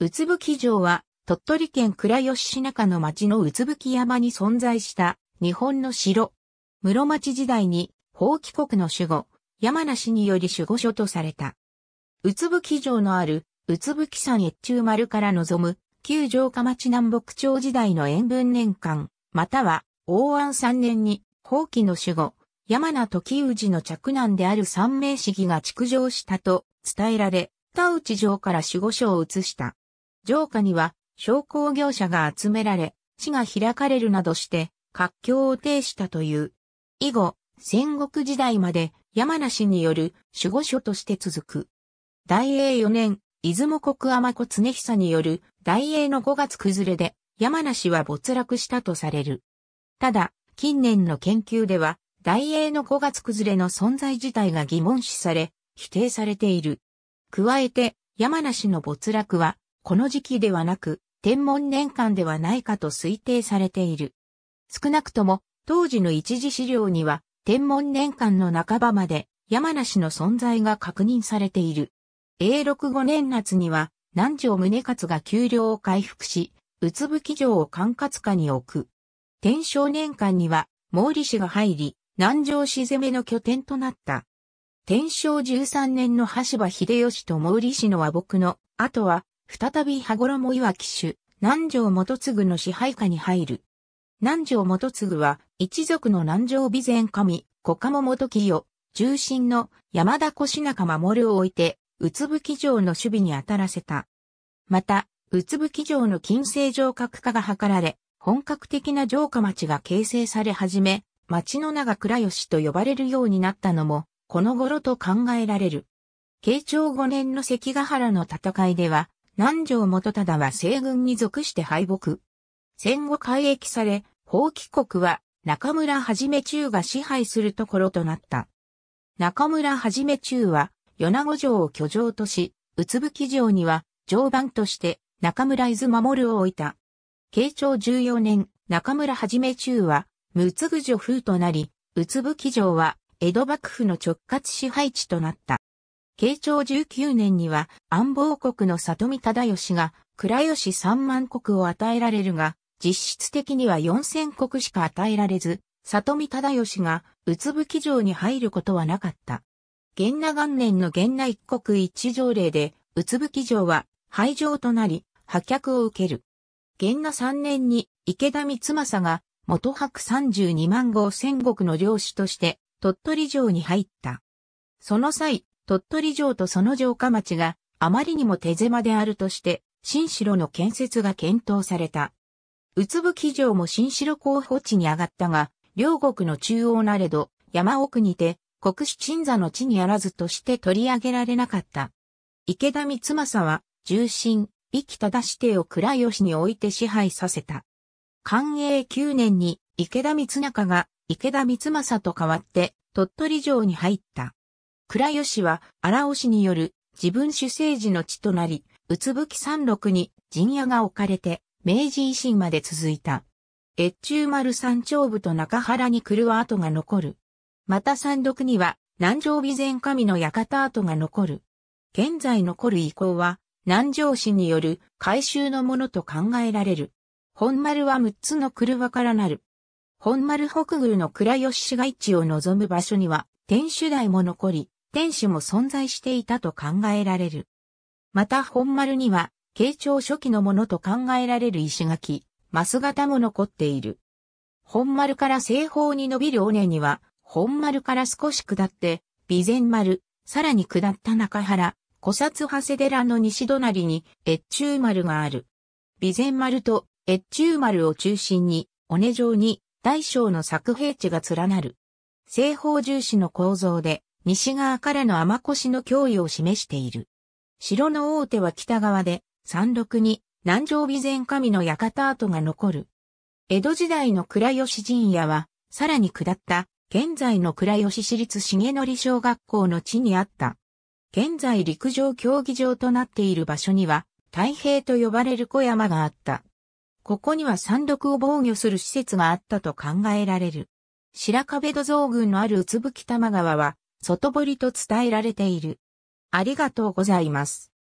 うつぶき城は、鳥取県倉吉市中の町のうつぶき山に存在した日本の城。室町時代に、法規国の守護、山梨により守護所とされた。うつぶき城のある、うつぶき山越中丸から望む、旧城下町南北朝時代の塩分年間、または、王安三年に、法規の守護、山名時氏の嫡男である三名式が築城したと伝えられ、田内城から守護所を移した。城下には商工業者が集められ、市が開かれるなどして、活況を呈したという。以後、戦国時代まで山梨による守護所として続く。大英4年、出雲国天子常久による大英の5月崩れで山梨は没落したとされる。ただ、近年の研究では、大英の5月崩れの存在自体が疑問視され、否定されている。加えて、山梨の没落は、この時期ではなく、天文年間ではないかと推定されている。少なくとも、当時の一時資料には、天文年間の半ばまで、山梨の存在が確認されている。永禄5年夏には、南条宗勝が給料を回復し、うつぶき城を管轄下に置く。天正年間には、毛利氏が入り、南条氏攻めの拠点となった。天正13年の橋場秀吉と毛利氏の和睦の、後は、再び羽衣岩騎手、南条元次の支配下に入る。南条元次は、一族の南条備前神、小鴨元清、重臣の山田越中守を置いて、うつぶき城の守備に当たらせた。また、うつぶき城の近世城郭化が図られ、本格的な城下町が形成され始め、町の名が倉吉と呼ばれるようになったのも、この頃と考えられる。慶長5年の関ヶ原の戦いでは、南条元忠は西軍に属して敗北。戦後改役され、法規国は中村はじめ中が支配するところとなった。中村はじめ中は、米子城を居城とし、うつぶき城には、常番として中村伊豆守を置いた。慶長14年、中村はじめ中は、むつぐ城風となり、うつぶき城は、江戸幕府の直轄支配地となった。慶長19年には安房国の里見忠義が倉吉3万国を与えられるが、実質的には4000国しか与えられず、里見忠義が宇ぶき城に入ることはなかった。元那元年の元那一国一条例で、宇ぶき城は廃城となり、破却を受ける。元那3年に池田三政が元白32万5千国の領主として鳥取城に入った。その際、鳥取城とその城下町があまりにも手狭であるとして、新城の建設が検討された。宇津き城も新城候補地に上がったが、両国の中央なれど、山奥にて、国士鎮座の地にあらずとして取り上げられなかった。池田光政は、重臣、生き忠し手を倉吉に置いて支配させた。寛永9年に池田光中が池田光政と代わって鳥取城に入った。倉吉は荒尾氏による自分主政治の地となり、うつぶき山麓に陣屋が置かれて、明治維新まで続いた。越中丸山頂部と中原に狂わ跡が残る。また山麓には南城備前神の館跡が残る。現在残る遺構は南城市による改修のものと考えられる。本丸は6つの車からなる。本丸北宮の倉吉市街地を望む場所には天守台も残り、天守も存在していたと考えられる。また本丸には、慶長初期のものと考えられる石垣、マス型も残っている。本丸から西方に伸びる尾根には、本丸から少し下って、備前丸、さらに下った中原、古刹長谷寺の西隣に越中丸がある。備前丸と越中丸を中心に、尾根状に大小の作兵地が連なる。西方重視の構造で、西側からの雨越の脅威を示している。城の大手は北側で、山麓に南城備前神の館跡が残る。江戸時代の倉吉陣屋は、さらに下った、現在の倉吉市立重則小学校の地にあった。現在陸上競技場となっている場所には、太平と呼ばれる小山があった。ここには山麓を防御する施設があったと考えられる。白壁土蔵群のあるうつぶき玉川は、外堀と伝えられている。ありがとうございます。